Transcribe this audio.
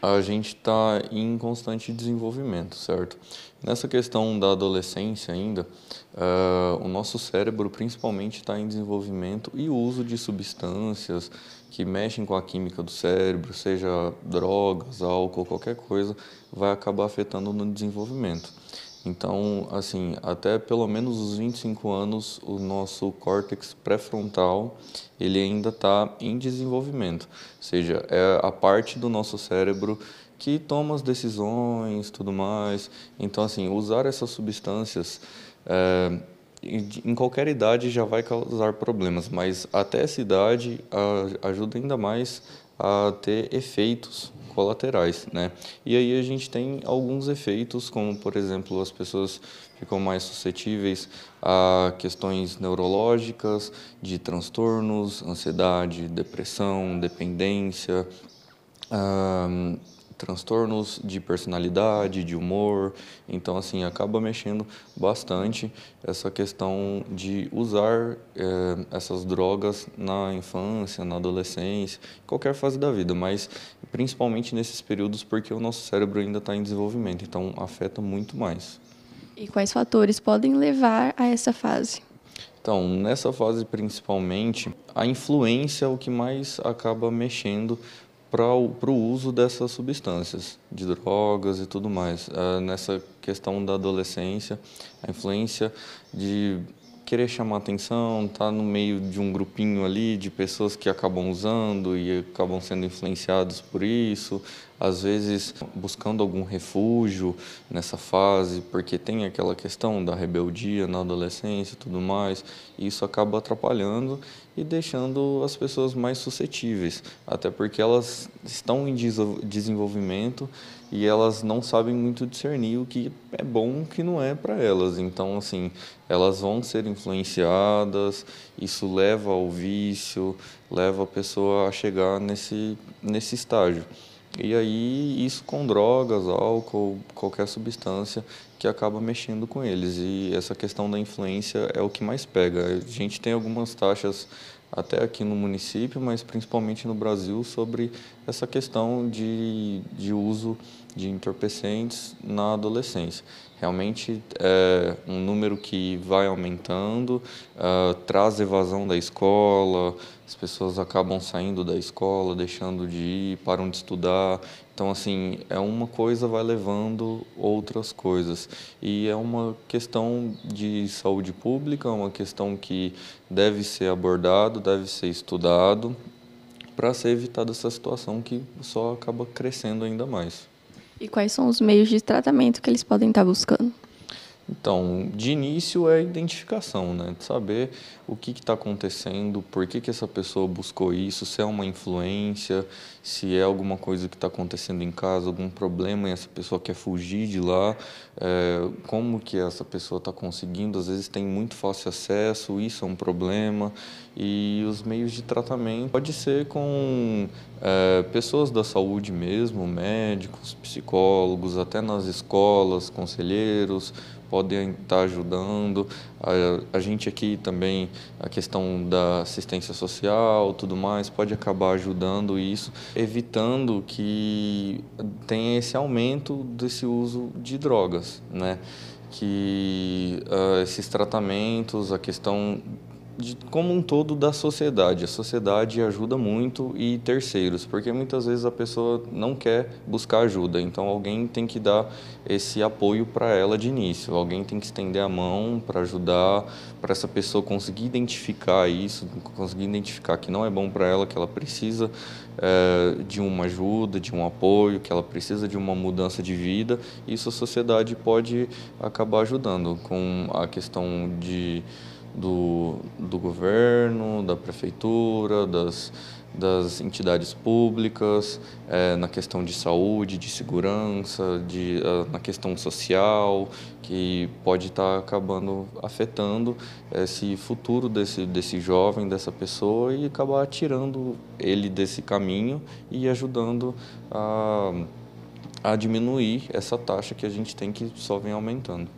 a gente está em constante desenvolvimento, certo? Nessa questão da adolescência ainda, uh, o nosso cérebro principalmente está em desenvolvimento e o uso de substâncias que mexem com a química do cérebro, seja drogas, álcool, qualquer coisa, vai acabar afetando no desenvolvimento. Então, assim, até pelo menos os 25 anos, o nosso córtex pré-frontal, ele ainda está em desenvolvimento. Ou seja, é a parte do nosso cérebro que toma as decisões, tudo mais. Então, assim, usar essas substâncias é, em qualquer idade já vai causar problemas, mas até essa idade ajuda ainda mais a ter efeitos colaterais, né? E aí a gente tem alguns efeitos, como por exemplo as pessoas ficam mais suscetíveis a questões neurológicas, de transtornos, ansiedade, depressão, dependência transtornos de personalidade, de humor. Então, assim, acaba mexendo bastante essa questão de usar é, essas drogas na infância, na adolescência, qualquer fase da vida, mas principalmente nesses períodos porque o nosso cérebro ainda está em desenvolvimento, então afeta muito mais. E quais fatores podem levar a essa fase? Então, nessa fase principalmente, a influência é o que mais acaba mexendo, para o, uso dessas substâncias, de drogas e tudo mais. Ah, nessa questão da adolescência, a influência de querer chamar atenção, tá no meio de um grupinho ali de pessoas que acabam usando e acabam sendo influenciados por isso, às vezes buscando algum refúgio nessa fase, porque tem aquela questão da rebeldia na adolescência e tudo mais, e isso acaba atrapalhando e deixando as pessoas mais suscetíveis, até porque elas estão em desenvolvimento e elas não sabem muito discernir o que é bom e o que não é para elas. Então, assim, elas vão ser influenciadas, isso leva ao vício, leva a pessoa a chegar nesse, nesse estágio. E aí, isso com drogas, álcool, qualquer substância que acaba mexendo com eles. E essa questão da influência é o que mais pega. A gente tem algumas taxas até aqui no município, mas principalmente no Brasil, sobre essa questão de, de uso de entorpecentes na adolescência realmente é um número que vai aumentando, uh, traz evasão da escola, as pessoas acabam saindo da escola, deixando de ir, param de estudar. Então, assim, é uma coisa vai levando outras coisas. E é uma questão de saúde pública, é uma questão que deve ser abordado, deve ser estudado, para ser evitada essa situação que só acaba crescendo ainda mais. E quais são os meios de tratamento que eles podem estar tá buscando? Então, de início é identificação, né? De saber o que está acontecendo, por que, que essa pessoa buscou isso, se é uma influência, se é alguma coisa que está acontecendo em casa, algum problema e essa pessoa quer fugir de lá, é, como que essa pessoa está conseguindo, às vezes tem muito fácil acesso, isso é um problema. E os meios de tratamento pode ser com é, pessoas da saúde mesmo, médicos, psicólogos, até nas escolas, conselheiros podem estar ajudando. A, a gente aqui também, a questão da assistência social, tudo mais, pode acabar ajudando isso, evitando que tenha esse aumento desse uso de drogas, né? que uh, esses tratamentos, a questão de, como um todo da sociedade. A sociedade ajuda muito e terceiros, porque muitas vezes a pessoa não quer buscar ajuda, então alguém tem que dar esse apoio para ela de início, alguém tem que estender a mão para ajudar, para essa pessoa conseguir identificar isso, conseguir identificar que não é bom para ela, que ela precisa é, de uma ajuda, de um apoio, que ela precisa de uma mudança de vida. Isso a sociedade pode acabar ajudando com a questão de do, do governo, da prefeitura, das, das entidades públicas, é, na questão de saúde, de segurança, de, na questão social, que pode estar tá acabando afetando esse futuro desse, desse jovem, dessa pessoa e acabar tirando ele desse caminho e ajudando a, a diminuir essa taxa que a gente tem que só vem aumentando.